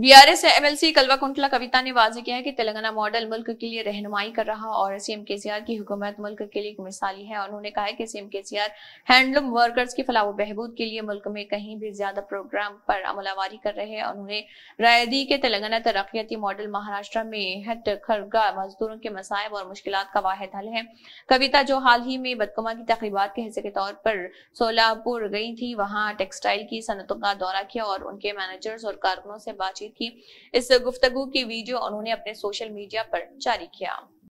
BRS MLC कलवा कुंटला कविता ने वाजे किया है कि तेलंगाना मॉडल मुल्क के लिए रहनुमाई कर रहा और सीएम केसीआर की हुकूमत मुल्क के लिए मिसाली है उन्होंने कहा है कि सीएम केसीआर हैंडलूम वर्कर्स की फलाह बहबूद के लिए मुल्क में कहीं भी ज्यादा प्रोग्राम पर अमलावारी कर रहे हैं उन्होंने राय दी के तेलंगाना तरक्याती मॉडल महाराष्ट्र में हट खरगा मजदूरों के मसायब और मुश्किल का वाहद हल है कविता जो हाल ही में बदकमा की तकरीबा के हिस्से के तौर पर सोलापुर गई थी वहाँ टेक्सटाइल की सनतों का दौरा किया और उनके मैनेजर्स और कारकुनों से बातचीत बातचीत की इस गुफ्तगु की वीडियो उन्होंने अपने सोशल मीडिया पर जारी किया